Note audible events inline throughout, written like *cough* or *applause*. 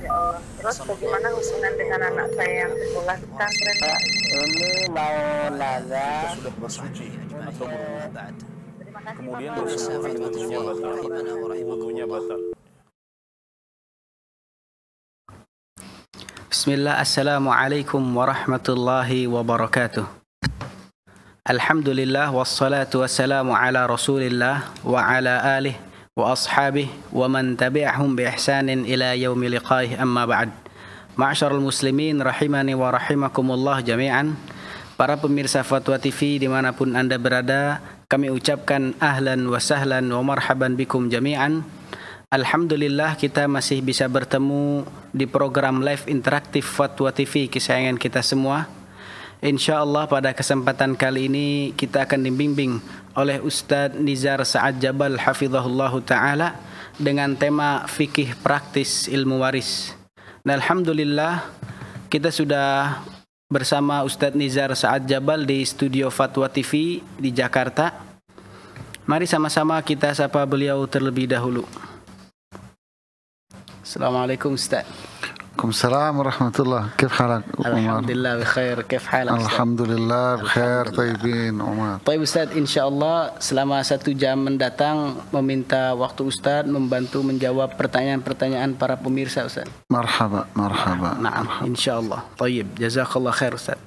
Ya terus bagaimana dengan anak saya yang sekolah ini sudah bersuci iya. kemudian Bismillah, Assalamualaikum warahmatullahi wabarakatuh Alhamdulillah wassalatu wassalamu ala rasulillah wa ala alihi وأصحابه ومن تبعهم بإحسان إلى يوم لقائه أما بعد Ma'asyarul muslimin rahimani wa rahimakumullah jami'an Para pemirsa Fatwa TV dimanapun anda berada Kami ucapkan ahlan wa sahlan wa marhaban bikum jami'an Alhamdulillah kita masih bisa bertemu di program live interaktif Fatwa TV kesayangan kita semua Insya Allah pada kesempatan kali ini kita akan dibimbing oleh Ustadz Nizar Sa'ad Jabal Hafizahullah taala dengan tema fikih praktis ilmu waris. Nah, alhamdulillah kita sudah bersama Ustadz Nizar Sa'ad Jabal di studio Fatwa TV di Jakarta. Mari sama-sama kita sapa beliau terlebih dahulu. Assalamualaikum Ustadz. عليكم السلام ورحمة الله كيف حالك عمر؟ الحمد لله بخير كيف حالك الحمد لله بخير طيبين Umar طيب Ustaz insya Allah selama satu jam mendatang meminta waktu Ustaz membantu menjawab pertanyaan-pertanyaan para pemirsa Ustaz مرحبا مرحبا نعم insya Allah طيب جزاك الله خير Ustaz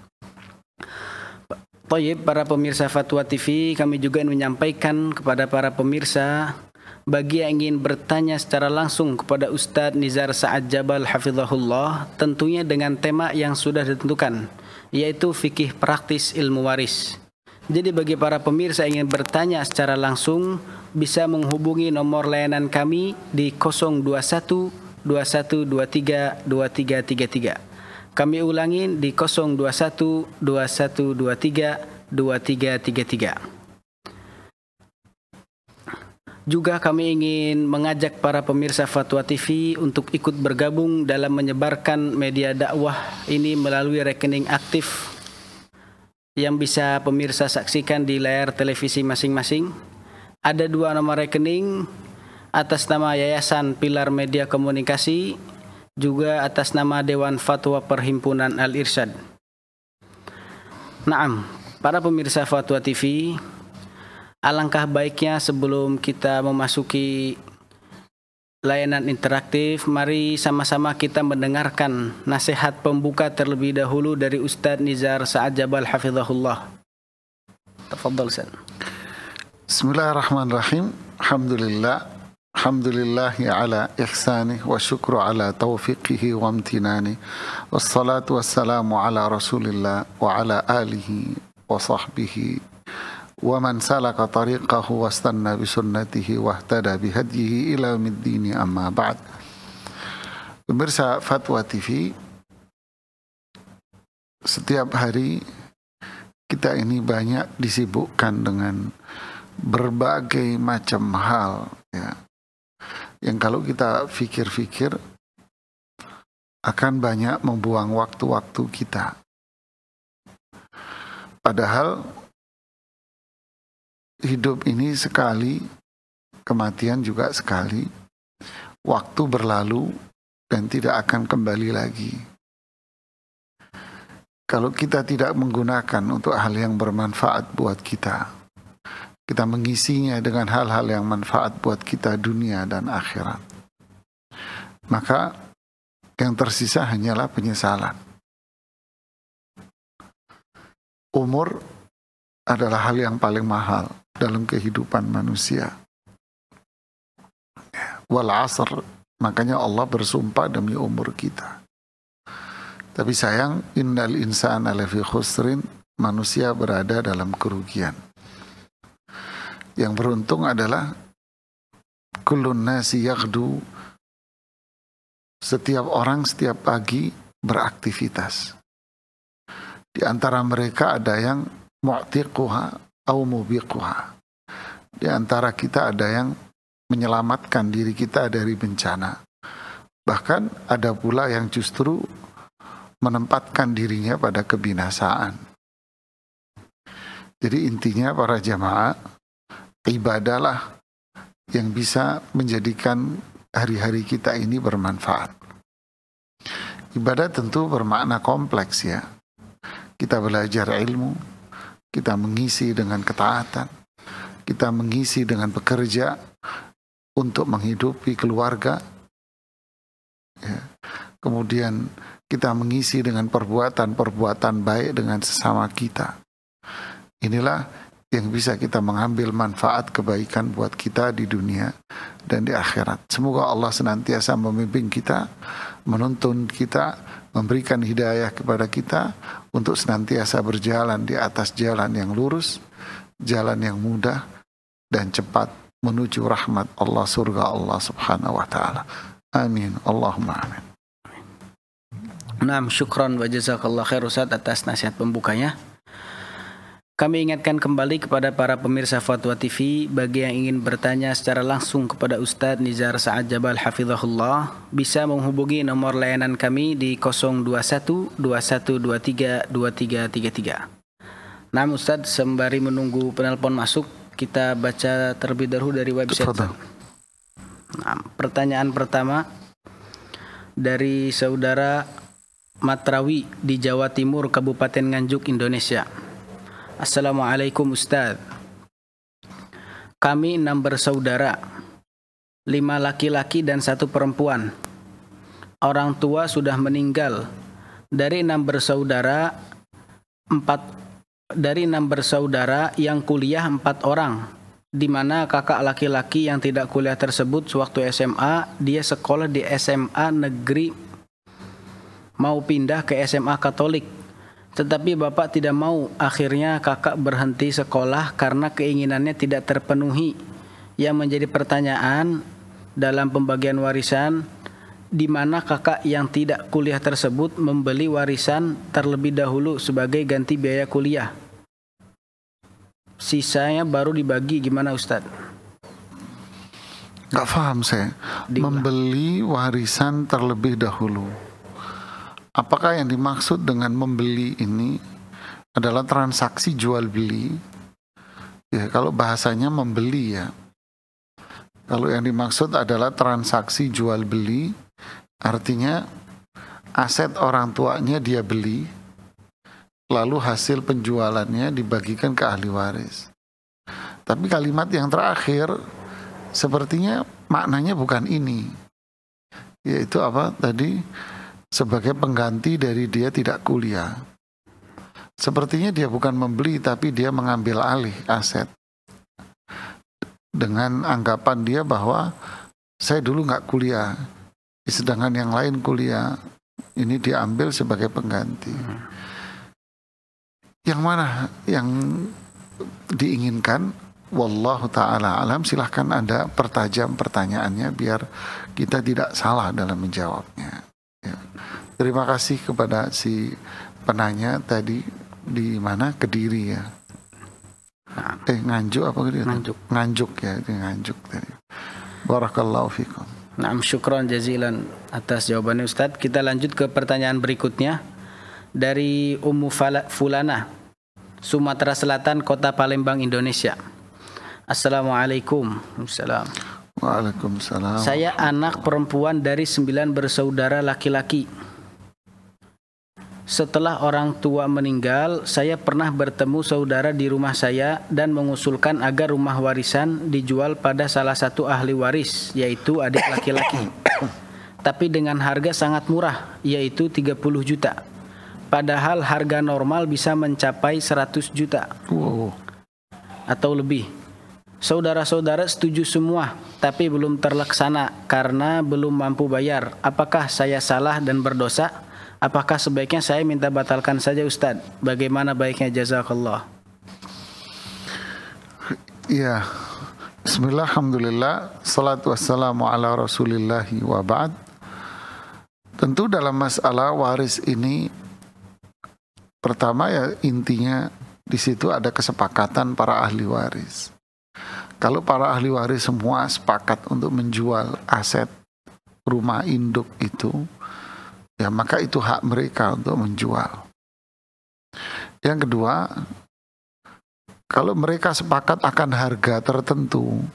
Toyib, para pemirsa Fatwa TV, kami juga ingin menyampaikan kepada para pemirsa bagi yang ingin bertanya secara langsung kepada Ustadz Nizar Sa'ad Jabal Hafizahullah tentunya dengan tema yang sudah ditentukan yaitu fikih praktis ilmu waris. Jadi bagi para pemirsa yang ingin bertanya secara langsung bisa menghubungi nomor layanan kami di 021 2123 2333. Kami ulangin di 021 2123 2333. Juga kami ingin mengajak para pemirsa Fatwa TV untuk ikut bergabung dalam menyebarkan media dakwah ini melalui rekening aktif yang bisa pemirsa saksikan di layar televisi masing-masing. Ada dua nomor rekening atas nama Yayasan Pilar Media Komunikasi, juga atas nama Dewan Fatwa Perhimpunan Al-Irsyad. Naam, para pemirsa Fatwa TV, alangkah baiknya sebelum kita memasuki layanan interaktif, mari sama-sama kita mendengarkan nasihat pembuka terlebih dahulu dari Ustadz Nizar Sa'ad Jabal Hafizahullah. Tafadhal, Ustaz. Bismillahirrahmanirrahim. Alhamdulillah. Alhamdulillah ala ihsani wa syukru ala taufiqihi wa amtinani. Wassalatu wassalamu ala rasulillah wa ala alihi wa sahbihi wa man salaka tariqahu wastanna bi sunnatihi wahtada bi hadihi ila middini amma ba'd Pemirsa Fatwa TV setiap hari kita ini banyak disibukkan dengan berbagai macam hal ya yang kalau kita pikir-pikir akan banyak membuang waktu-waktu kita padahal hidup ini sekali, kematian juga sekali. Waktu berlalu dan tidak akan kembali lagi. Kalau kita tidak menggunakan untuk hal yang bermanfaat buat kita, kita mengisinya dengan hal-hal yang manfaat buat kita dunia dan akhirat. Maka yang tersisa hanyalah penyesalan. Umur adalah hal yang paling mahal dalam kehidupan manusia. Ya, wal asr, makanya Allah bersumpah demi umur kita. Tapi sayang, innal insan alafi khusrin, manusia berada dalam kerugian. Yang beruntung adalah kulun nasi yagdu, setiap orang setiap pagi beraktivitas. Di antara mereka ada yang mu'tiquha au mubiquha. Di antara kita ada yang menyelamatkan diri kita dari bencana. Bahkan ada pula yang justru menempatkan dirinya pada kebinasaan. Jadi intinya para jamaah, ibadahlah yang bisa menjadikan hari-hari kita ini bermanfaat. Ibadah tentu bermakna kompleks ya. Kita belajar ilmu, kita mengisi dengan ketaatan, kita mengisi dengan pekerja untuk menghidupi keluarga. Ya. Kemudian kita mengisi dengan perbuatan-perbuatan baik dengan sesama kita. Inilah yang bisa kita mengambil manfaat kebaikan buat kita di dunia dan di akhirat. Semoga Allah senantiasa memimpin kita, menuntun kita, memberikan hidayah kepada kita untuk senantiasa berjalan di atas jalan yang lurus, jalan yang mudah, dan cepat menuju rahmat Allah surga Allah Subhanahu wa taala. Amin. Allahumma amin. Naam, syukron wa jazakallah khair Ustaz atas nasihat pembukanya. Kami ingatkan kembali kepada para pemirsa Fatwa TV bagi yang ingin bertanya secara langsung kepada Ustadz Nizar Sa'ad Jabal Hafizahullah bisa menghubungi nomor layanan kami di 021 2123 2333. Nah Ustadz sembari menunggu penelpon masuk kita baca terlebih dahulu dari website. Nah, pertanyaan pertama dari saudara Matrawi di Jawa Timur, Kabupaten Nganjuk, Indonesia. Assalamualaikum Ustaz. Kami enam bersaudara, lima laki-laki dan satu perempuan. Orang tua sudah meninggal. Dari enam bersaudara, empat dari enam bersaudara yang kuliah empat orang, di mana kakak laki-laki yang tidak kuliah tersebut sewaktu SMA, dia sekolah di SMA negeri mau pindah ke SMA Katolik. Tetapi bapak tidak mau, akhirnya kakak berhenti sekolah karena keinginannya tidak terpenuhi. Yang menjadi pertanyaan dalam pembagian warisan, di mana kakak yang tidak kuliah tersebut membeli warisan terlebih dahulu sebagai ganti biaya kuliah sisanya baru dibagi gimana Ustadz? Gak paham saya. Diulang. Membeli warisan terlebih dahulu. Apakah yang dimaksud dengan membeli ini adalah transaksi jual beli? Ya, kalau bahasanya membeli ya. Kalau yang dimaksud adalah transaksi jual beli, artinya aset orang tuanya dia beli, lalu hasil penjualannya dibagikan ke ahli waris. Tapi kalimat yang terakhir sepertinya maknanya bukan ini. Yaitu apa tadi sebagai pengganti dari dia tidak kuliah. Sepertinya dia bukan membeli tapi dia mengambil alih aset. Dengan anggapan dia bahwa saya dulu nggak kuliah, sedangkan yang lain kuliah. Ini diambil sebagai pengganti. Hmm. Yang mana yang diinginkan? Wallahu taala alam. Silahkan Anda pertajam pertanyaannya biar kita tidak salah dalam menjawabnya. Ya. Terima kasih kepada si penanya tadi di mana Kediri ya. Nah. Eh Nganjuk apa Kediri? Nganjuk. Nganjuk ya, itu Nganjuk tadi. Barakallahu fikum. Nah, syukron jazilan atas jawabannya Ustadz. Kita lanjut ke pertanyaan berikutnya dari Ummu Fulana, Sumatera Selatan, Kota Palembang, Indonesia. Assalamualaikum. Salam. Waalaikumsalam. Saya anak perempuan dari sembilan bersaudara laki-laki. Setelah orang tua meninggal, saya pernah bertemu saudara di rumah saya dan mengusulkan agar rumah warisan dijual pada salah satu ahli waris, yaitu adik laki-laki. *coughs* Tapi dengan harga sangat murah, yaitu 30 juta. Padahal harga normal bisa mencapai 100 juta. Wow. Atau lebih. Saudara-saudara setuju semua, tapi belum terlaksana karena belum mampu bayar. Apakah saya salah dan berdosa? Apakah sebaiknya saya minta batalkan saja Ustadz? Bagaimana baiknya jazakallah? Ya, Bismillah, Alhamdulillah, Salatu wassalamu ala rasulillahi wa ba'd. Tentu dalam masalah waris ini Pertama ya intinya di situ ada kesepakatan para ahli waris. Kalau para ahli waris semua sepakat untuk menjual aset rumah induk itu, ya maka itu hak mereka untuk menjual. Yang kedua, kalau mereka sepakat akan harga tertentu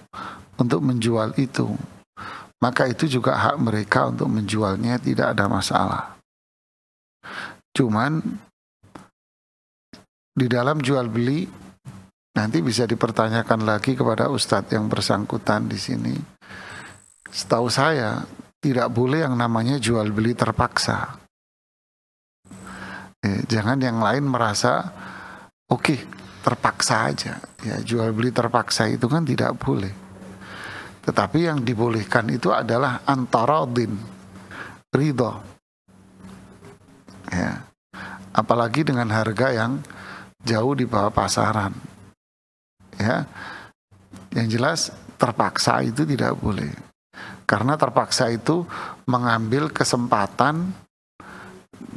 untuk menjual itu, maka itu juga hak mereka untuk menjualnya tidak ada masalah. Cuman di dalam jual beli nanti bisa dipertanyakan lagi kepada ustadz yang bersangkutan di sini. Setahu saya tidak boleh yang namanya jual beli terpaksa. Eh, jangan yang lain merasa oke okay, terpaksa aja ya jual beli terpaksa itu kan tidak boleh. Tetapi yang dibolehkan itu adalah antara din ridho. Ya. Apalagi dengan harga yang jauh di bawah pasaran. Ya. Yang jelas terpaksa itu tidak boleh. Karena terpaksa itu mengambil kesempatan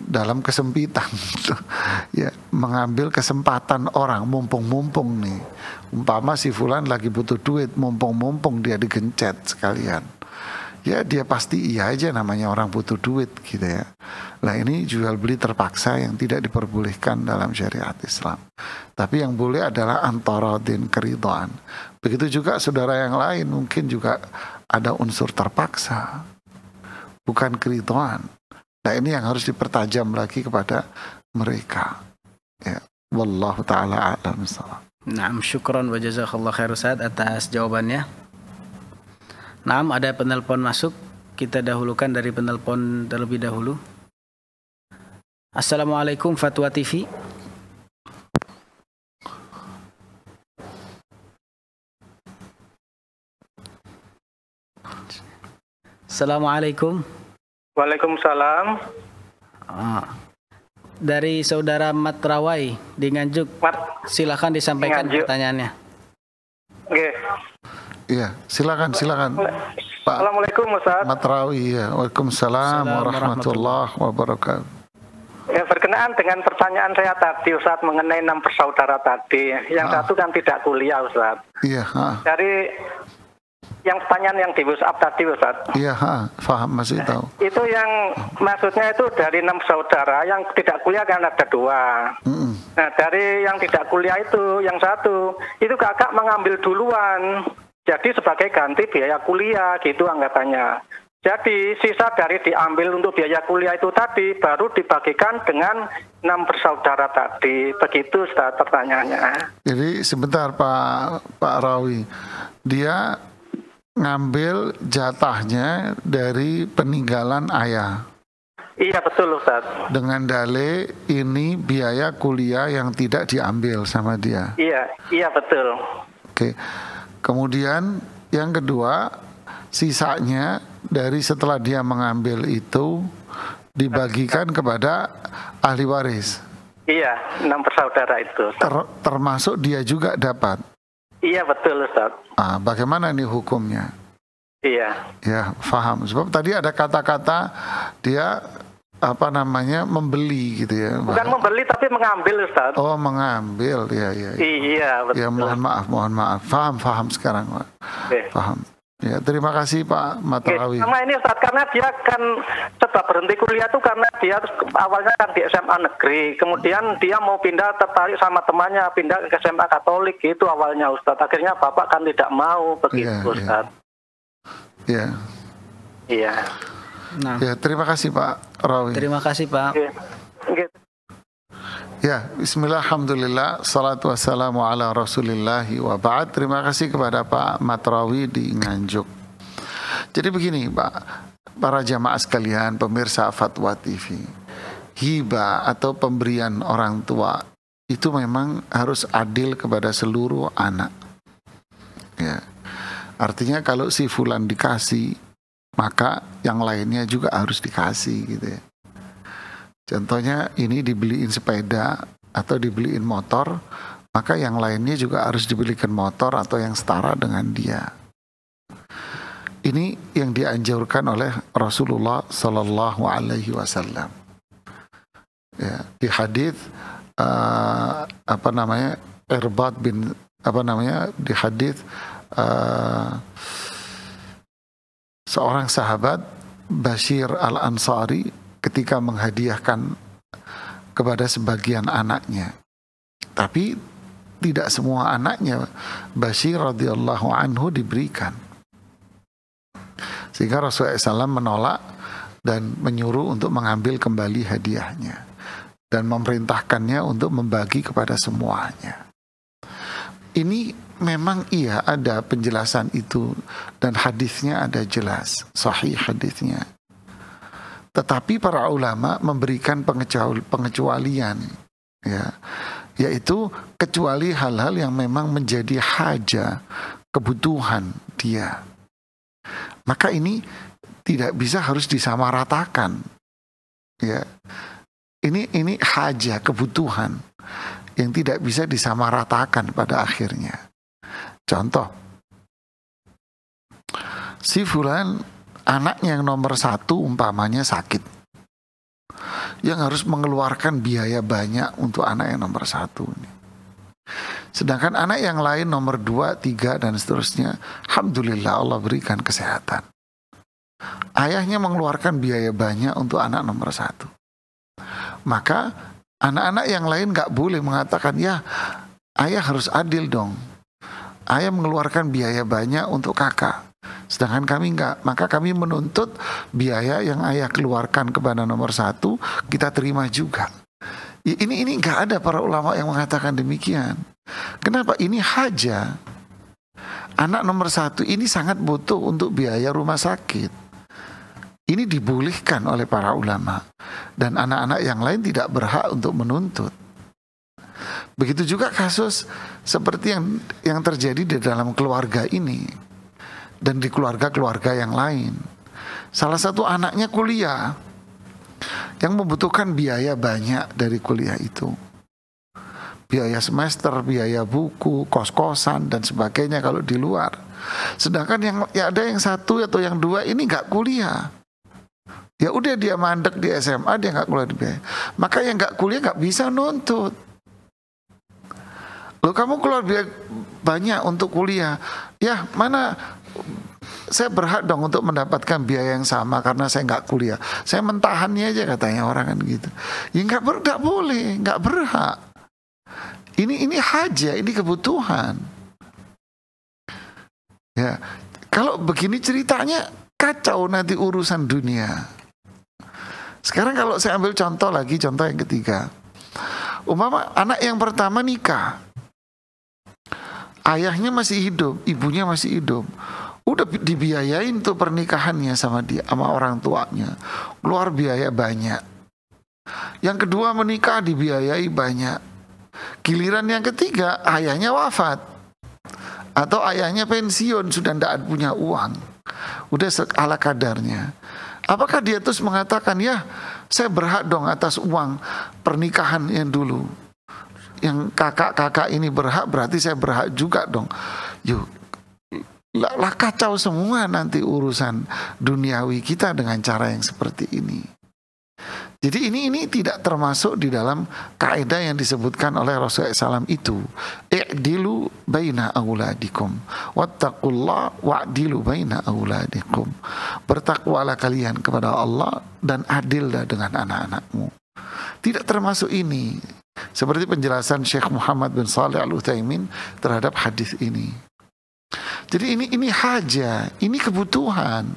dalam kesempitan *laughs* ya mengambil kesempatan orang mumpung-mumpung nih umpama si fulan lagi butuh duit mumpung-mumpung dia digencet sekalian ya dia pasti iya aja namanya orang butuh duit gitu ya. Nah ini jual beli terpaksa yang tidak diperbolehkan dalam syariat Islam. Tapi yang boleh adalah antara antarodin keridoan. Begitu juga saudara yang lain mungkin juga ada unsur terpaksa. Bukan keridoan. Nah ini yang harus dipertajam lagi kepada mereka. Ya. Wallahu ta'ala a'lam Nah, syukron wa jazakallah khair Ustaz atas jawabannya nam ada penelpon masuk. Kita dahulukan dari penelpon terlebih dahulu. Assalamualaikum Fatwa TV. Assalamualaikum. Waalaikumsalam. Ah. Dari saudara Matrawai di Nganjuk. Mat. Silakan disampaikan Nganjuk. pertanyaannya. Oke. Iya, silakan silakan. Pak. Assalamualaikum Ustaz. Matrawi, ya. Waalaikumsalam warahmatullahi wabarakatuh. Ya berkenaan dengan pertanyaan saya tadi Ustaz mengenai enam bersaudara tadi. Yang ah. satu kan tidak kuliah Ustaz. Iya, ah. Dari yang pertanyaan yang di WhatsApp tadi Ustaz. Iya, ah. Faham masih tahu. Itu yang maksudnya itu dari enam saudara yang tidak kuliah kan ada dua. Mm -mm. Nah dari yang tidak kuliah itu, yang satu, itu kakak mengambil duluan. Jadi sebagai ganti biaya kuliah gitu anggapannya. Jadi sisa dari diambil untuk biaya kuliah itu tadi baru dibagikan dengan enam bersaudara tadi. Begitu Ustaz pertanyaannya. Jadi sebentar Pak Pak Rawi. Dia ngambil jatahnya dari peninggalan ayah. Iya betul Ustaz. Dengan dalih ini biaya kuliah yang tidak diambil sama dia. Iya, iya betul. Oke. Kemudian yang kedua, sisanya dari setelah dia mengambil itu dibagikan kepada ahli waris. Iya, enam bersaudara itu. Ter termasuk dia juga dapat. Iya betul Ustaz. Ah, bagaimana nih hukumnya? Iya. Ya, faham. Sebab tadi ada kata-kata dia apa namanya membeli gitu ya. Bukan membeli tapi mengambil Ustaz. Oh, mengambil. Ya, ya. Iya, betul. Ya, mohon maaf, mohon maaf. Paham, paham sekarang, Pak. Faham. Paham. Ya, terima kasih Pak Matrawi. Sama ini Ustaz, karena dia kan sebab berhenti kuliah itu karena dia awalnya kan di SMA negeri, kemudian dia mau pindah tertarik sama temannya pindah ke SMA Katolik itu awalnya Ustaz. Akhirnya Bapak kan tidak mau begitu yeah, iya. Ustaz. Yeah. Iya. Iya. Nah. Ya, terima kasih Pak Rawi. Terima kasih Pak. Ya. Ya, bismillah, alhamdulillah, salatu wassalamu ala rasulillahi wa ba'd. Terima kasih kepada Pak Matrawi di Nganjuk. Jadi begini Pak, para jamaah sekalian, pemirsa Fatwa TV. Hiba atau pemberian orang tua itu memang harus adil kepada seluruh anak. Ya. Artinya kalau si fulan dikasih, maka yang lainnya juga harus dikasih gitu ya. Contohnya ini dibeliin sepeda atau dibeliin motor, maka yang lainnya juga harus dibelikan motor atau yang setara dengan dia. Ini yang dianjurkan oleh Rasulullah Sallallahu Alaihi Wasallam. Ya, di hadis uh, apa namanya Erbat bin apa namanya di hadis Eh, seorang sahabat Bashir al Ansari ketika menghadiahkan kepada sebagian anaknya. Tapi tidak semua anaknya Bashir radhiyallahu anhu diberikan. Sehingga Rasulullah SAW menolak dan menyuruh untuk mengambil kembali hadiahnya dan memerintahkannya untuk membagi kepada semuanya. Ini memang iya ada penjelasan itu dan hadisnya ada jelas, sahih hadisnya. Tetapi para ulama memberikan pengecualian ya, yaitu kecuali hal-hal yang memang menjadi haja, kebutuhan dia. Maka ini tidak bisa harus disamaratakan. Ya. Ini ini haja, kebutuhan yang tidak bisa disamaratakan pada akhirnya. Contoh, si Fulan anaknya yang nomor satu umpamanya sakit. Yang harus mengeluarkan biaya banyak untuk anak yang nomor satu ini. Sedangkan anak yang lain nomor dua, tiga, dan seterusnya. Alhamdulillah Allah berikan kesehatan. Ayahnya mengeluarkan biaya banyak untuk anak nomor satu. Maka anak-anak yang lain gak boleh mengatakan, ya ayah harus adil dong ayah mengeluarkan biaya banyak untuk kakak. Sedangkan kami enggak, maka kami menuntut biaya yang ayah keluarkan kepada nomor satu, kita terima juga. Ini ini enggak ada para ulama yang mengatakan demikian. Kenapa? Ini haja. Anak nomor satu ini sangat butuh untuk biaya rumah sakit. Ini dibulihkan oleh para ulama. Dan anak-anak yang lain tidak berhak untuk menuntut. Begitu juga kasus seperti yang yang terjadi di dalam keluarga ini dan di keluarga-keluarga yang lain. Salah satu anaknya kuliah yang membutuhkan biaya banyak dari kuliah itu. Biaya semester, biaya buku, kos-kosan dan sebagainya kalau di luar. Sedangkan yang ya ada yang satu atau yang dua ini nggak kuliah. Ya udah dia mandek di SMA dia nggak kuliah di biaya. Maka yang nggak kuliah nggak bisa nuntut. Loh kamu keluar biaya banyak untuk kuliah. Ya mana saya berhak dong untuk mendapatkan biaya yang sama karena saya nggak kuliah. Saya mentahannya aja katanya orang kan gitu. Ya nggak ber, gak boleh, nggak berhak. Ini ini haja, ini kebutuhan. Ya, kalau begini ceritanya kacau nanti urusan dunia. Sekarang kalau saya ambil contoh lagi, contoh yang ketiga. Umpama anak yang pertama nikah, ayahnya masih hidup, ibunya masih hidup. Udah dibiayain tuh pernikahannya sama dia, sama orang tuanya. Keluar biaya banyak. Yang kedua menikah dibiayai banyak. Giliran yang ketiga ayahnya wafat. Atau ayahnya pensiun sudah tidak punya uang. Udah ala kadarnya. Apakah dia terus mengatakan ya saya berhak dong atas uang pernikahan yang dulu yang kakak-kakak ini berhak berarti saya berhak juga dong. Yuk lah, lah kacau semua nanti urusan duniawi kita dengan cara yang seperti ini. Jadi ini ini tidak termasuk di dalam kaidah yang disebutkan oleh Rasulullah SAW itu. I'dilu baina awladikum. Wattaqullah wa'dilu baina awladikum. Bertakwalah kalian kepada Allah dan adillah dengan anak-anakmu. Tidak termasuk ini. Seperti penjelasan Syekh Muhammad bin Saleh Al Utsaimin terhadap hadis ini. Jadi ini ini haja, ini kebutuhan.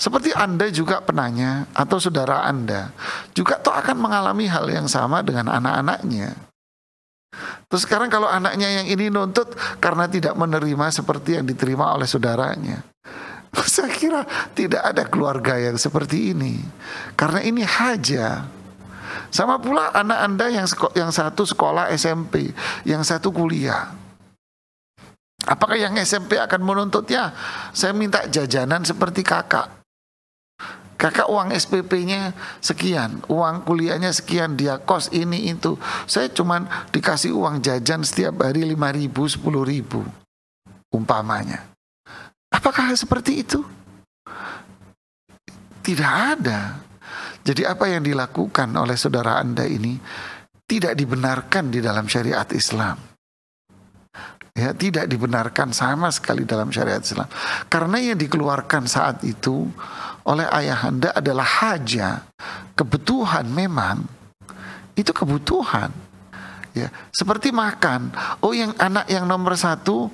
Seperti Anda juga penanya atau saudara Anda juga toh akan mengalami hal yang sama dengan anak-anaknya. Terus sekarang kalau anaknya yang ini nuntut karena tidak menerima seperti yang diterima oleh saudaranya. *laughs* Saya kira tidak ada keluarga yang seperti ini. Karena ini haja. Sama pula anak Anda yang yang satu sekolah SMP, yang satu kuliah. Apakah yang SMP akan menuntutnya? Saya minta jajanan seperti kakak. Kakak uang SPP-nya sekian, uang kuliahnya sekian, dia kos ini itu. Saya cuman dikasih uang jajan setiap hari 5 ribu, 10 ribu. Umpamanya. Apakah seperti itu? Tidak ada. Jadi apa yang dilakukan oleh saudara Anda ini tidak dibenarkan di dalam syariat Islam. Ya, tidak dibenarkan sama sekali dalam syariat Islam. Karena yang dikeluarkan saat itu oleh ayah anda adalah haja, kebutuhan memang. Itu kebutuhan. Ya, seperti makan. Oh, yang anak yang nomor satu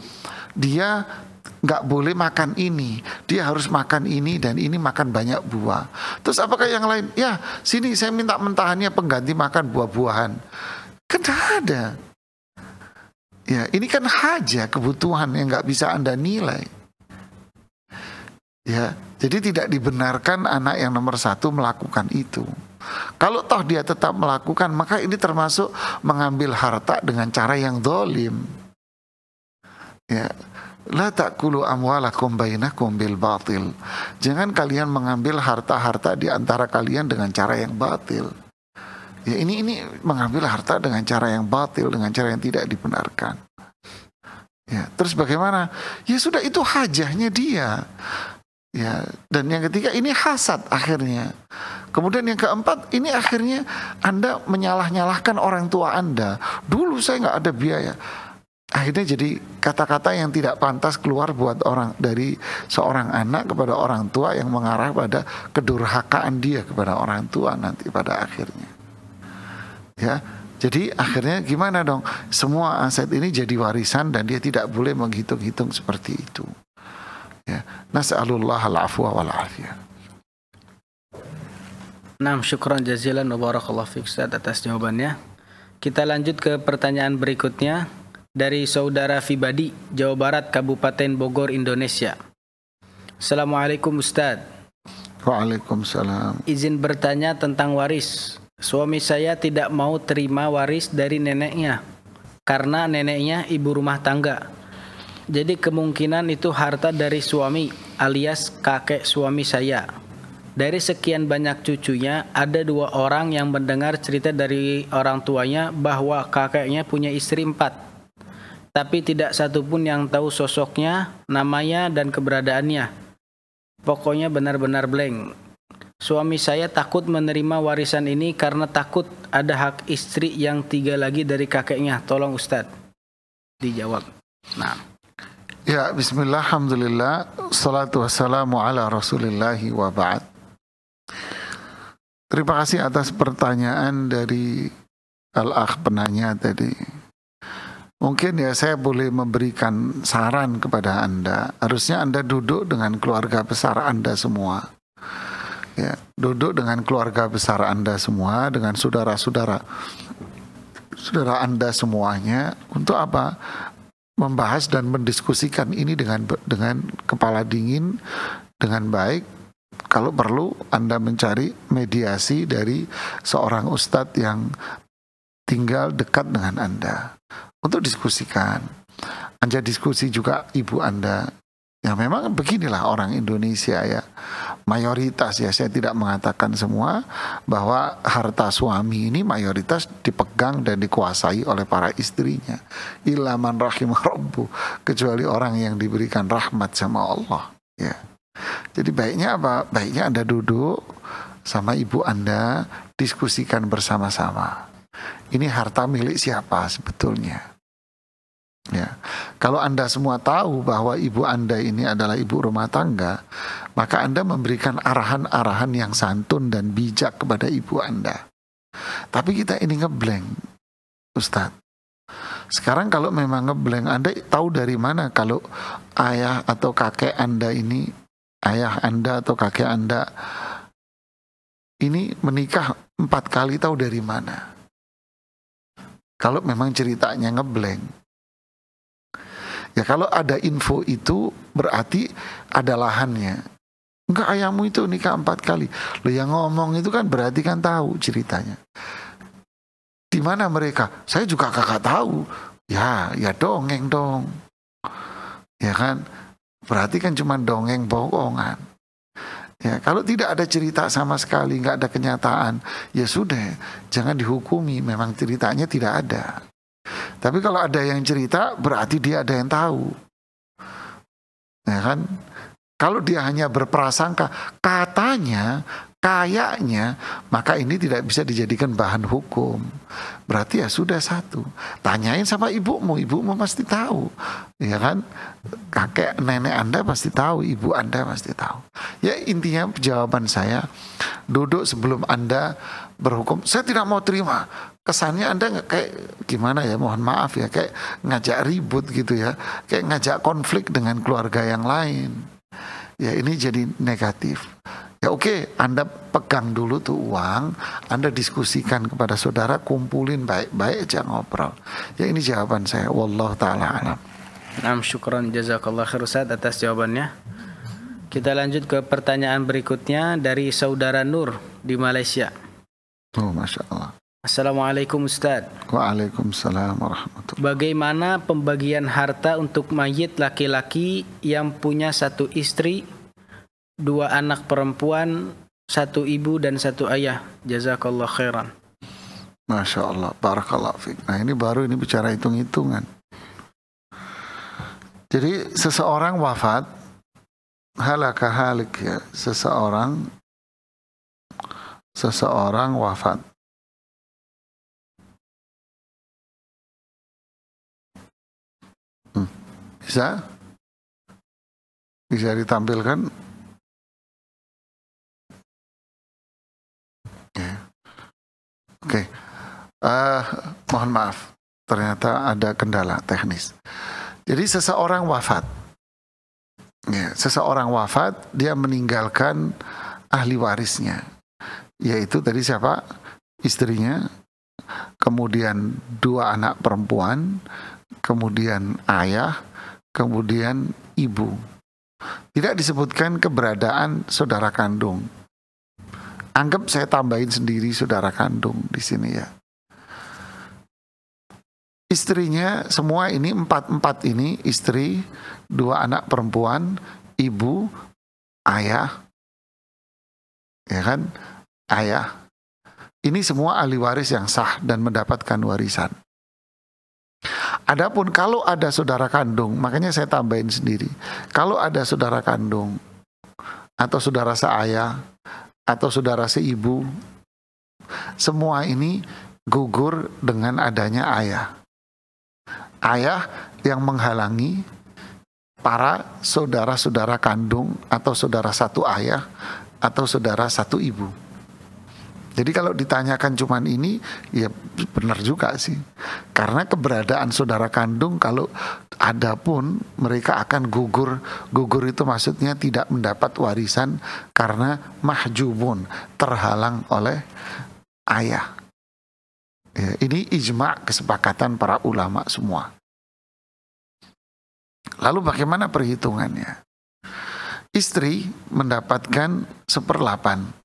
dia nggak boleh makan ini, dia harus makan ini dan ini makan banyak buah. Terus apakah yang lain? Ya, sini saya minta mentahannya pengganti makan buah-buahan. Kan ada. Ya, ini kan haja kebutuhan yang nggak bisa Anda nilai. Ya, jadi tidak dibenarkan anak yang nomor satu melakukan itu. Kalau toh dia tetap melakukan, maka ini termasuk mengambil harta dengan cara yang dolim. Ya, La takulu amwalakum bainakum bil batil. Jangan kalian mengambil harta-harta di antara kalian dengan cara yang batil. Ya ini ini mengambil harta dengan cara yang batil, dengan cara yang tidak dibenarkan. Ya, terus bagaimana? Ya sudah itu hajahnya dia. Ya, dan yang ketiga ini hasad akhirnya. Kemudian yang keempat ini akhirnya Anda menyalah-nyalahkan orang tua Anda. Dulu saya nggak ada biaya akhirnya jadi kata-kata yang tidak pantas keluar buat orang dari seorang anak kepada orang tua yang mengarah pada kedurhakaan dia kepada orang tua nanti pada akhirnya. Ya, jadi akhirnya gimana dong? Semua aset ini jadi warisan dan dia tidak boleh menghitung-hitung seperti itu. Ya, nasallallahu al-afwa wal afiyah. Nah, syukran jazilan wa barakallahu fiksa atas jawabannya. Kita lanjut ke pertanyaan berikutnya dari Saudara Fibadi, Jawa Barat, Kabupaten Bogor, Indonesia. Assalamualaikum Ustaz. Waalaikumsalam. Izin bertanya tentang waris. Suami saya tidak mau terima waris dari neneknya karena neneknya ibu rumah tangga. Jadi kemungkinan itu harta dari suami alias kakek suami saya. Dari sekian banyak cucunya, ada dua orang yang mendengar cerita dari orang tuanya bahwa kakeknya punya istri empat tapi tidak satupun yang tahu sosoknya, namanya, dan keberadaannya. Pokoknya benar-benar blank. Suami saya takut menerima warisan ini karena takut ada hak istri yang tiga lagi dari kakeknya. Tolong Ustadz. Dijawab. Nah. Ya, bismillah, alhamdulillah, salatu wassalamu ala rasulillahi wa ba'd. Terima kasih atas pertanyaan dari Al-Akh penanya tadi. Mungkin ya saya boleh memberikan saran kepada Anda. Harusnya Anda duduk dengan keluarga besar Anda semua. Ya, duduk dengan keluarga besar Anda semua, dengan saudara-saudara saudara Anda semuanya untuk apa? Membahas dan mendiskusikan ini dengan dengan kepala dingin, dengan baik. Kalau perlu Anda mencari mediasi dari seorang ustadz yang tinggal dekat dengan Anda untuk diskusikan. Anda diskusi juga ibu Anda. Ya memang beginilah orang Indonesia ya. Mayoritas ya saya tidak mengatakan semua bahwa harta suami ini mayoritas dipegang dan dikuasai oleh para istrinya. Ilaman Rahim rabbu kecuali orang yang diberikan rahmat sama Allah ya. Jadi baiknya apa? Baiknya Anda duduk sama ibu Anda diskusikan bersama-sama. Ini harta milik siapa sebetulnya? Ya. Kalau Anda semua tahu bahwa ibu Anda ini adalah ibu rumah tangga, maka Anda memberikan arahan-arahan yang santun dan bijak kepada ibu Anda. Tapi kita ini ngeblank, Ustadz. Sekarang kalau memang ngeblank, Anda tahu dari mana kalau ayah atau kakek Anda ini, ayah Anda atau kakek Anda ini menikah empat kali tahu dari mana? Kalau memang ceritanya ngeblank, Ya kalau ada info itu berarti ada lahannya. Enggak ayahmu itu nikah empat kali. Lo yang ngomong itu kan berarti kan tahu ceritanya. Di mana mereka? Saya juga kakak tahu. Ya, ya dongeng dong. Ya kan? Berarti kan cuma dongeng bohongan. Ya, kalau tidak ada cerita sama sekali, nggak ada kenyataan, ya sudah, jangan dihukumi. Memang ceritanya tidak ada. Tapi kalau ada yang cerita, berarti dia ada yang tahu. Ya kan? Kalau dia hanya berprasangka, katanya, kayaknya, maka ini tidak bisa dijadikan bahan hukum. Berarti ya sudah satu. Tanyain sama ibumu, ibumu pasti tahu. Ya kan? Kakek, nenek Anda pasti tahu, ibu Anda pasti tahu. Ya intinya jawaban saya, duduk sebelum Anda berhukum, saya tidak mau terima kesannya Anda nggak kayak gimana ya mohon maaf ya kayak ngajak ribut gitu ya kayak ngajak konflik dengan keluarga yang lain ya ini jadi negatif ya oke okay, Anda pegang dulu tuh uang Anda diskusikan kepada saudara kumpulin baik-baik jangan ngobrol ya ini jawaban saya wallahu taala alam Nam syukron jazakallah khair atas jawabannya kita lanjut ke pertanyaan berikutnya dari saudara Nur di Malaysia. Oh, masya Allah. Assalamualaikum Ustaz Waalaikumsalam warahmatullahi Bagaimana pembagian harta untuk mayit laki-laki yang punya satu istri, dua anak perempuan, satu ibu dan satu ayah Jazakallah khairan Masya Allah, Barakallah Nah ini baru ini bicara hitung-hitungan Jadi seseorang wafat halakah halik ya Seseorang Seseorang wafat Bisa? Bisa ditampilkan? Oke. Okay. Okay. Uh, eh, mohon maaf, ternyata ada kendala teknis. Jadi seseorang wafat. yeah. seseorang wafat, dia meninggalkan ahli warisnya. Yaitu tadi siapa? Istrinya, kemudian dua anak perempuan, kemudian ayah, kemudian ibu. Tidak disebutkan keberadaan saudara kandung. Anggap saya tambahin sendiri saudara kandung di sini ya. Istrinya semua ini empat-empat ini istri, dua anak perempuan, ibu, ayah, ya kan, ayah. Ini semua ahli waris yang sah dan mendapatkan warisan. Adapun kalau ada saudara kandung, makanya saya tambahin sendiri. Kalau ada saudara kandung atau saudara seayah atau saudara seibu, semua ini gugur dengan adanya ayah. Ayah yang menghalangi para saudara-saudara kandung atau saudara satu ayah atau saudara satu ibu. Jadi kalau ditanyakan cuman ini, ya benar juga sih. Karena keberadaan saudara kandung kalau ada pun mereka akan gugur. Gugur itu maksudnya tidak mendapat warisan karena mahjubun, terhalang oleh ayah. Ya, ini ijma kesepakatan para ulama semua. Lalu bagaimana perhitungannya? Istri mendapatkan seperlapan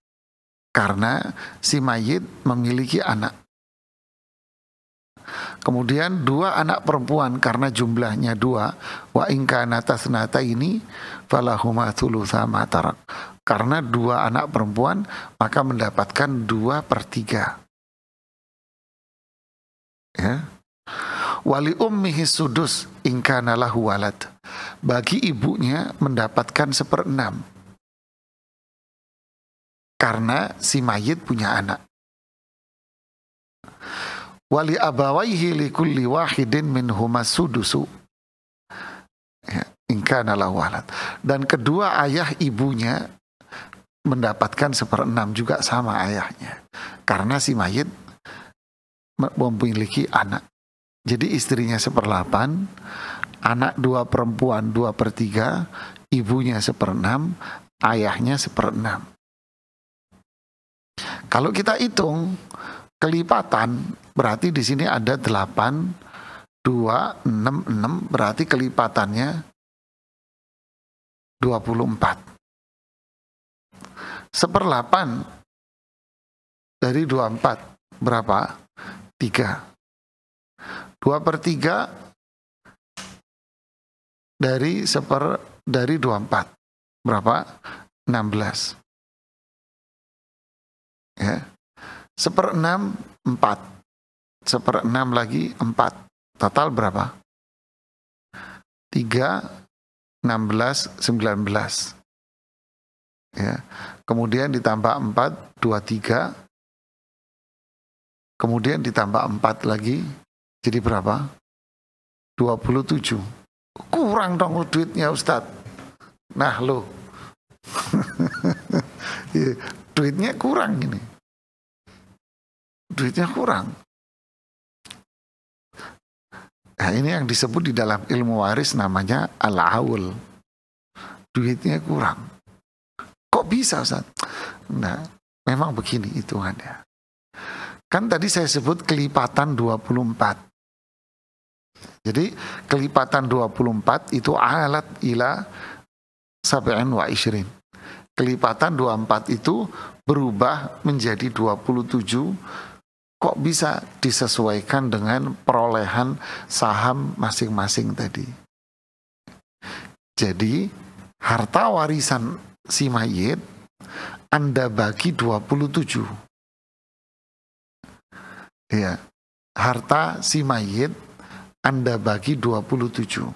karena si mayit memiliki anak. Kemudian dua anak perempuan karena jumlahnya dua wa ingka natas nata ini falahuma sama tarak. Karena dua anak perempuan maka mendapatkan dua per tiga. Ya. Wali ummihi sudus ingka nalah walad. Bagi ibunya mendapatkan seperenam karena si mayit punya anak. Wali abawaihi li kulli wahidin min sudusu. Ya, inkana walad. Dan kedua ayah ibunya mendapatkan seperenam juga sama ayahnya. Karena si mayit memiliki anak. Jadi istrinya seperlapan, anak dua perempuan dua per tiga, ibunya seperenam, ayahnya seperenam. Kalau kita hitung kelipatan berarti di sini ada 8 2 6 6 berarti kelipatannya 24. 1 8 dari 24 berapa? 3. 2 per 3 dari 1 per, dari 24 berapa? 16 ya seperenam empat seperenam lagi empat total berapa tiga enam belas sembilan belas ya kemudian ditambah empat dua tiga kemudian ditambah empat lagi jadi berapa dua puluh tujuh kurang dong duitnya Ustadz nah lo *laughs* iya duitnya kurang ini, Duitnya kurang. Nah, ini yang disebut di dalam ilmu waris namanya al awul Duitnya kurang. Kok bisa Ustaz? Nah, memang begini hitungannya. Kan tadi saya sebut kelipatan 24. Jadi kelipatan 24 itu alat ila sab'an wa ishrin kelipatan 24 itu berubah menjadi 27 kok bisa disesuaikan dengan perolehan saham masing-masing tadi. Jadi, harta warisan si mayit Anda bagi 27. Ya, harta si mayit Anda bagi 27.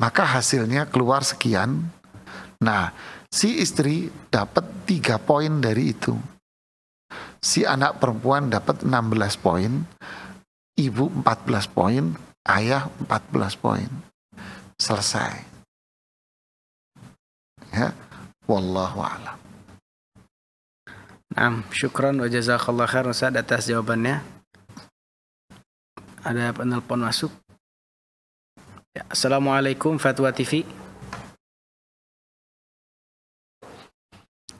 Maka hasilnya keluar sekian. Nah, Si istri dapat tiga poin dari itu. Si anak perempuan dapat 16 poin, ibu 14 poin, ayah 14 poin. Selesai. Ya, wallahu a'lam. Nah, syukran, wa jazakallahu khair Ustaz atas jawabannya. Ada penelpon masuk. Ya, Assalamualaikum Fatwa TV.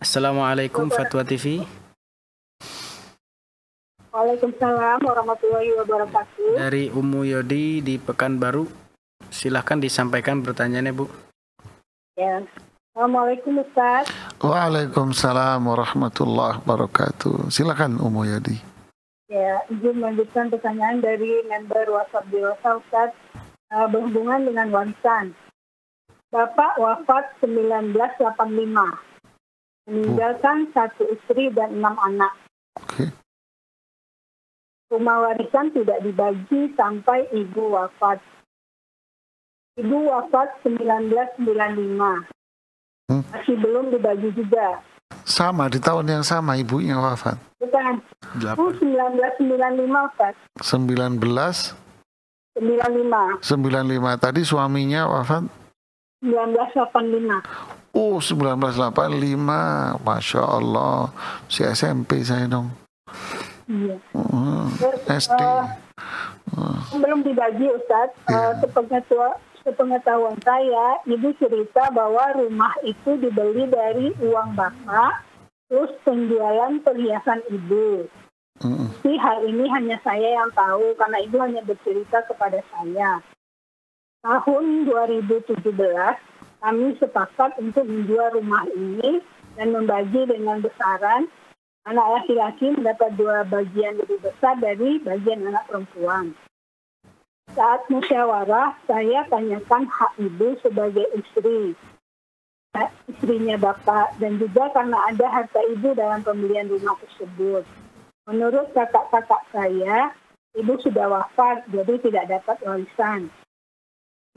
Assalamualaikum Fatwa TV. Waalaikumsalam warahmatullahi wabarakatuh. Dari Umu Yodi di Pekanbaru. Silahkan disampaikan pertanyaannya, Bu. Ya. Assalamualaikum Ustaz. Waalaikumsalam warahmatullahi wabarakatuh. Silakan Umu Yodi. Ya, izin melanjutkan pertanyaan dari member WhatsApp WhatsApp, Ustaz uh, berhubungan dengan warisan. Bapak wafat 1985 meninggalkan satu istri dan enam anak. Okay. Rumah warisan tidak dibagi sampai ibu wafat. Ibu wafat 1995. Hmm? Masih belum dibagi juga. Sama, di tahun yang sama ibunya wafat? Bukan. Ibu 1995 wafat. 19? 95. 95. Tadi suaminya wafat? 1985. Oh, 1985. Masya Allah. Si SMP saya dong. Iya. Uh, SD. Uh, uh. Belum dibagi Ustadz. Yeah. Iya. Uh, sepengetahuan, saya, ibu cerita bahwa rumah itu dibeli dari uang bapak, terus penjualan perhiasan ibu. Mm. Tapi hal ini hanya saya yang tahu karena ibu hanya bercerita kepada saya tahun 2017 kami sepakat untuk menjual rumah ini dan membagi dengan besaran anak laki-laki mendapat dua bagian lebih besar dari bagian anak perempuan. Saat musyawarah, saya tanyakan hak ibu sebagai istri, istrinya bapak, dan juga karena ada harta ibu dalam pembelian rumah tersebut. Menurut kakak-kakak saya, ibu sudah wafat, jadi tidak dapat warisan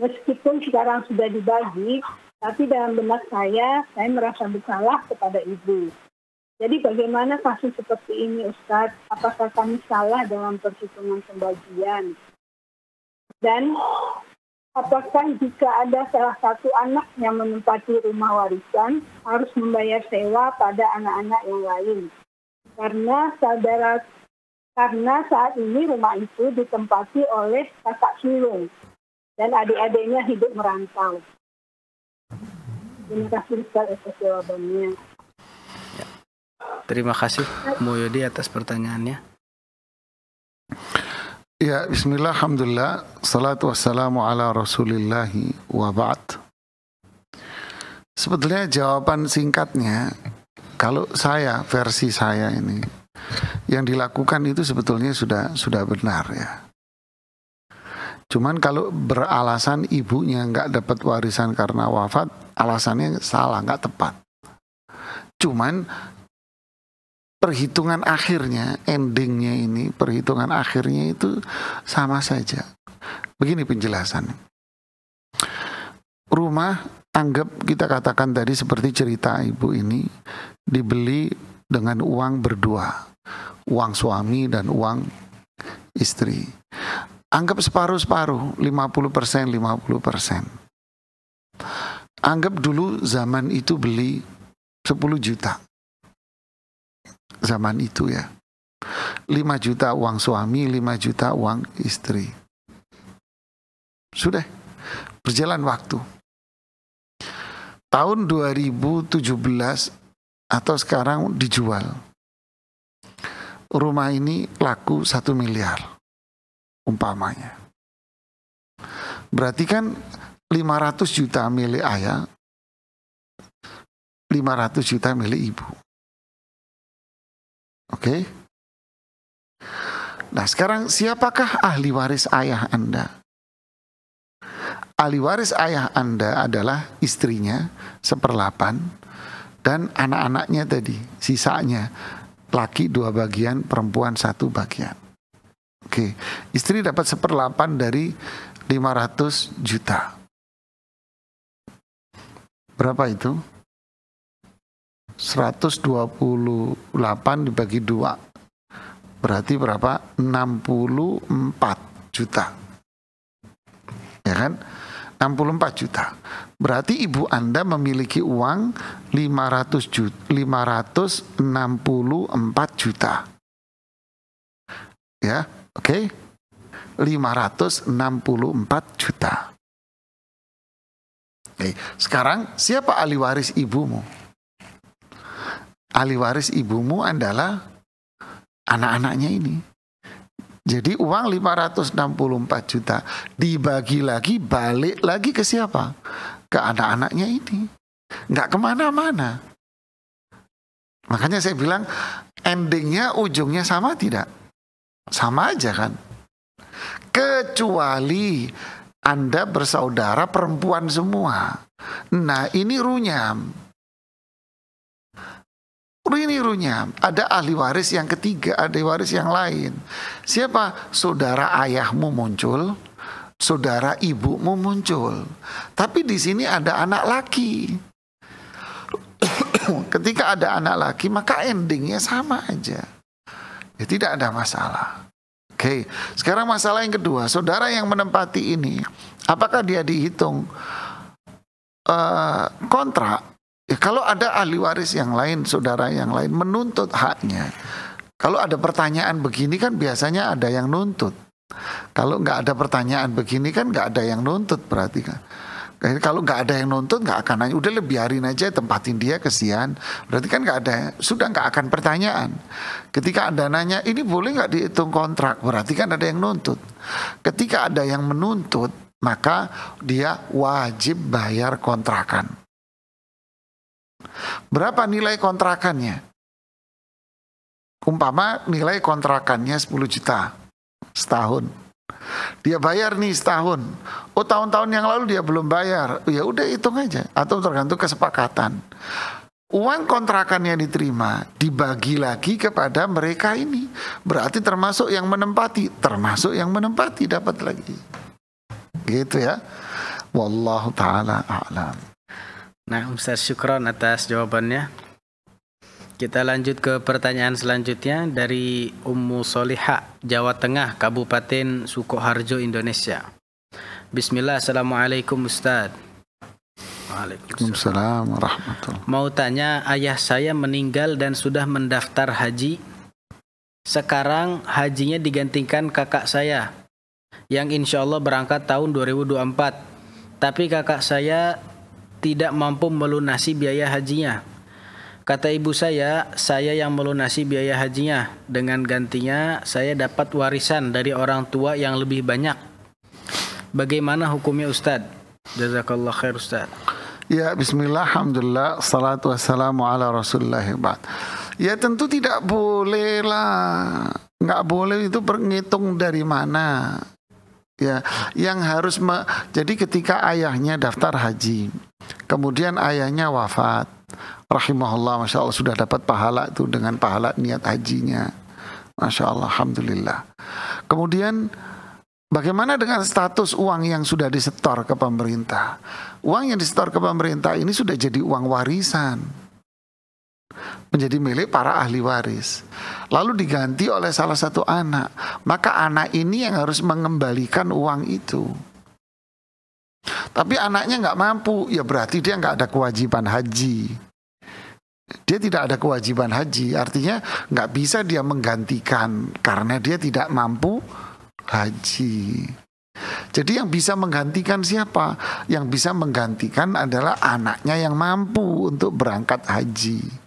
meskipun sekarang sudah dibagi, tapi dalam benak saya, saya merasa bersalah kepada ibu. Jadi bagaimana kasus seperti ini Ustadz? Apakah kami salah dalam perhitungan pembagian? Dan apakah jika ada salah satu anak yang menempati rumah warisan harus membayar sewa pada anak-anak yang lain? Karena saudara karena saat ini rumah itu ditempati oleh kakak sulung dan adik-adiknya hidup merantau. Terima kasih sekali atas jawabannya. Ya. Terima kasih Mu atas pertanyaannya. Ya, bismillah, alhamdulillah, salatu wassalamu ala rasulillahi wa ba'd. Sebetulnya jawaban singkatnya, kalau saya, versi saya ini, yang dilakukan itu sebetulnya sudah sudah benar ya Cuman kalau beralasan ibunya nggak dapat warisan karena wafat, alasannya salah, nggak tepat. Cuman perhitungan akhirnya, endingnya ini, perhitungan akhirnya itu sama saja. Begini penjelasannya. Rumah anggap kita katakan tadi seperti cerita ibu ini dibeli dengan uang berdua, uang suami dan uang istri Anggap separuh-separuh, 50%, 50%. Anggap dulu zaman itu beli 10 juta. Zaman itu ya. 5 juta uang suami, 5 juta uang istri. Sudah, berjalan waktu. Tahun 2017 atau sekarang dijual. Rumah ini laku 1 miliar umpamanya. Berarti kan 500 juta milik ayah, 500 juta milik ibu. Oke? Okay? Nah sekarang siapakah ahli waris ayah Anda? Ahli waris ayah Anda adalah istrinya seperlapan dan anak-anaknya tadi, sisanya laki dua bagian, perempuan satu bagian. Oke, okay. istri dapat seperlapan dari 500 juta. Berapa itu? 128 dibagi 2. Berarti berapa? 64 juta. Ya kan? 64 juta. Berarti ibu Anda memiliki uang 500 juta, 564 juta. Ya, Oke? Okay? 564 juta. Okay. Sekarang siapa ahli waris ibumu? Ahli waris ibumu adalah anak-anaknya ini. Jadi uang 564 juta dibagi lagi balik lagi ke siapa? Ke anak-anaknya ini. Nggak kemana-mana. Makanya saya bilang endingnya ujungnya sama tidak? Sama aja kan. Kecuali Anda bersaudara perempuan semua. Nah ini runyam. Ini runyam. Ada ahli waris yang ketiga, ahli waris yang lain. Siapa? Saudara ayahmu muncul, saudara ibumu muncul. Tapi di sini ada anak laki. *coughs* Ketika ada anak laki, maka endingnya sama aja. Ya tidak ada masalah. Oke, sekarang masalah yang kedua, saudara yang menempati ini, apakah dia dihitung uh, kontrak? Ya, kalau ada ahli waris yang lain, saudara yang lain menuntut haknya. Kalau ada pertanyaan begini kan biasanya ada yang nuntut. Kalau nggak ada pertanyaan begini kan nggak ada yang nuntut Perhatikan. Kalau nggak ada yang nonton nggak akan nanya. Udah lebih biarin aja tempatin dia kesian. Berarti kan nggak ada, sudah nggak akan pertanyaan. Ketika ada nanya ini boleh nggak dihitung kontrak, berarti kan ada yang nuntut. Ketika ada yang menuntut, maka dia wajib bayar kontrakan. Berapa nilai kontrakannya? Umpama nilai kontrakannya 10 juta setahun dia bayar nih setahun. Oh tahun-tahun yang lalu dia belum bayar. Ya udah hitung aja. Atau tergantung kesepakatan. Uang kontrakan yang diterima dibagi lagi kepada mereka ini. Berarti termasuk yang menempati, termasuk yang menempati dapat lagi. Gitu ya. Wallahu taala a'lam. Nah, Ustaz Syukron atas jawabannya. Kita lanjut ke pertanyaan selanjutnya dari Ummu Soliha, Jawa Tengah, Kabupaten Sukoharjo, Indonesia. Bismillah, Assalamualaikum Ustaz. Waalaikumsalam warahmatullahi Mau tanya, ayah saya meninggal dan sudah mendaftar haji. Sekarang hajinya digantikan kakak saya yang insya Allah berangkat tahun 2024. Tapi kakak saya tidak mampu melunasi biaya hajinya Kata ibu saya, saya yang melunasi biaya hajinya. Dengan gantinya, saya dapat warisan dari orang tua yang lebih banyak. Bagaimana hukumnya Ustadz? Jazakallah khair Ustadz. Ya, bismillah, alhamdulillah, salatu wassalamu ala rasulullah. Ya tentu tidak boleh lah. Nggak boleh itu berhitung dari mana. Ya, yang harus me, jadi ketika ayahnya daftar haji, kemudian ayahnya wafat, rahimahullah, masya Allah sudah dapat pahala itu dengan pahala niat hajinya, masya Allah, alhamdulillah. Kemudian bagaimana dengan status uang yang sudah disetor ke pemerintah? Uang yang disetor ke pemerintah ini sudah jadi uang warisan menjadi milik para ahli waris. Lalu diganti oleh salah satu anak. Maka anak ini yang harus mengembalikan uang itu. Tapi anaknya nggak mampu, ya berarti dia nggak ada kewajiban haji. Dia tidak ada kewajiban haji, artinya nggak bisa dia menggantikan karena dia tidak mampu haji. Jadi yang bisa menggantikan siapa? Yang bisa menggantikan adalah anaknya yang mampu untuk berangkat haji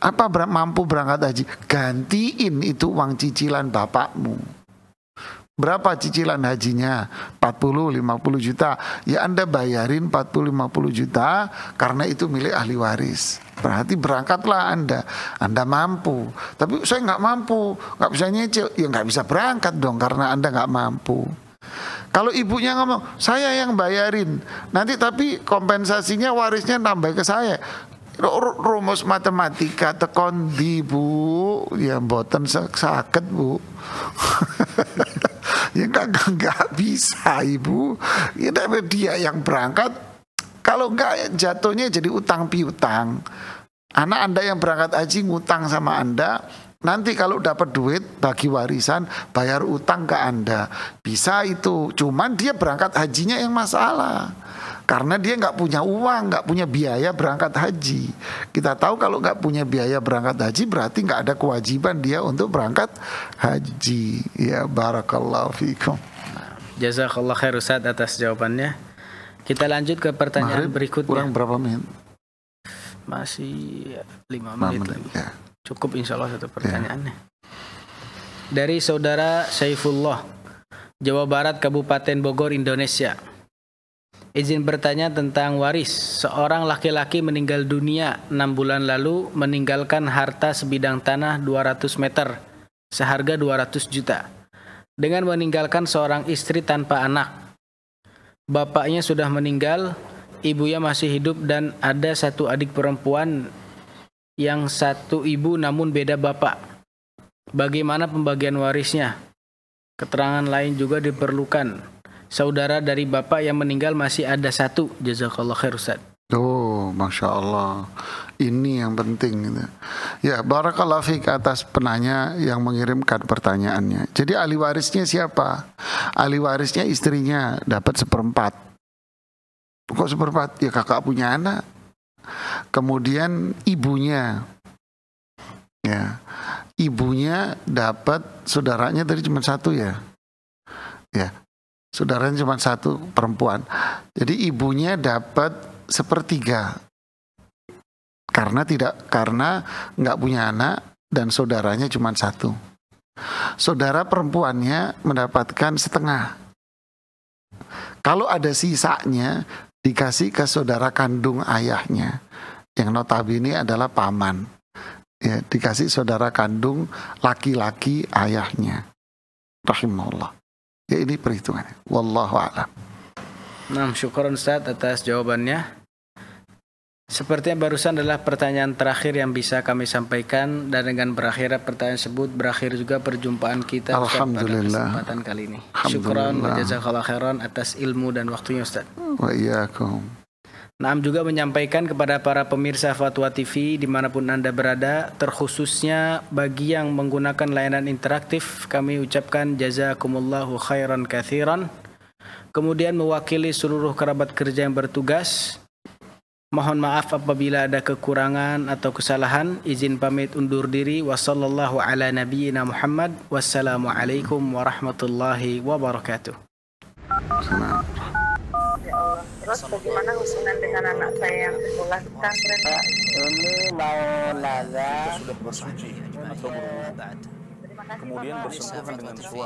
apa mampu berangkat haji? Gantiin itu uang cicilan bapakmu. Berapa cicilan hajinya? 40-50 juta. Ya Anda bayarin 40-50 juta karena itu milik ahli waris. Berarti berangkatlah Anda. Anda mampu. Tapi saya nggak mampu, nggak bisa nyicil. Ya nggak bisa berangkat dong karena Anda nggak mampu. Kalau ibunya ngomong, saya yang bayarin. Nanti tapi kompensasinya warisnya nambah ke saya rumus matematika tekon di Bu ya mboten sakit Bu *laughs* ya nggak nggak bisa Ibu ya dia yang berangkat kalau nggak jatuhnya jadi utang piutang anak Anda yang berangkat haji ngutang sama Anda Nanti kalau dapat duit bagi warisan bayar utang ke Anda. Bisa itu. Cuman dia berangkat hajinya yang masalah karena dia nggak punya uang, nggak punya biaya berangkat haji. Kita tahu kalau nggak punya biaya berangkat haji berarti nggak ada kewajiban dia untuk berangkat haji. Ya barakallahu fiqom. Jazakallah khair Ustaz atas jawabannya. Kita lanjut ke pertanyaan Mahrib, berikutnya. Kurang berapa menit? Masih lima menit. menit ya. Cukup insya Allah satu ya. pertanyaannya. Ya. Dari saudara Saifullah, Jawa Barat, Kabupaten Bogor, Indonesia. Izin bertanya tentang waris. Seorang laki-laki meninggal dunia 6 bulan lalu meninggalkan harta sebidang tanah 200 meter seharga 200 juta. Dengan meninggalkan seorang istri tanpa anak. Bapaknya sudah meninggal, ibunya masih hidup dan ada satu adik perempuan yang satu ibu namun beda bapak. Bagaimana pembagian warisnya? Keterangan lain juga diperlukan saudara dari bapak yang meninggal masih ada satu. Jazakallah khair Ustaz. Oh, masya Allah, ini yang penting. Gitu. Ya, barakallah fiq atas penanya yang mengirimkan pertanyaannya. Jadi ahli warisnya siapa? Ahli warisnya istrinya dapat seperempat. Kok seperempat? Ya kakak punya anak. Kemudian ibunya, ya, ibunya dapat saudaranya tadi cuma satu ya. Ya, saudaranya cuma satu perempuan. Jadi ibunya dapat sepertiga karena tidak karena nggak punya anak dan saudaranya cuma satu. Saudara perempuannya mendapatkan setengah. Kalau ada sisanya dikasih ke saudara kandung ayahnya yang notabene adalah paman. Ya, dikasih saudara kandung laki-laki ayahnya. Rahimahullah. Ya ini perhitungannya. Wallahu a'lam. Nah, syukur Ustaz atas jawabannya. Sepertinya barusan adalah pertanyaan terakhir yang bisa kami sampaikan dan dengan berakhirnya pertanyaan tersebut berakhir juga perjumpaan kita Alhamdulillah. pada kesempatan kali ini. Syukron wa jazakallahu khairan atas ilmu dan waktunya Ustaz. Wa iyyakum. Naam juga menyampaikan kepada para pemirsa Fatwa TV dimanapun Anda berada, terkhususnya bagi yang menggunakan layanan interaktif, kami ucapkan jazakumullahu khairan kathiran. Kemudian mewakili seluruh kerabat kerja yang bertugas, mohon maaf apabila ada kekurangan atau kesalahan, izin pamit undur diri. ala Muhammad. Wassalamualaikum warahmatullahi wabarakatuh terus bagaimana hubungan dengan anak saya yang sekolah pesantren pak ini mau nazar sudah bersuci atau berwudu kemudian bersentuhan dengan suami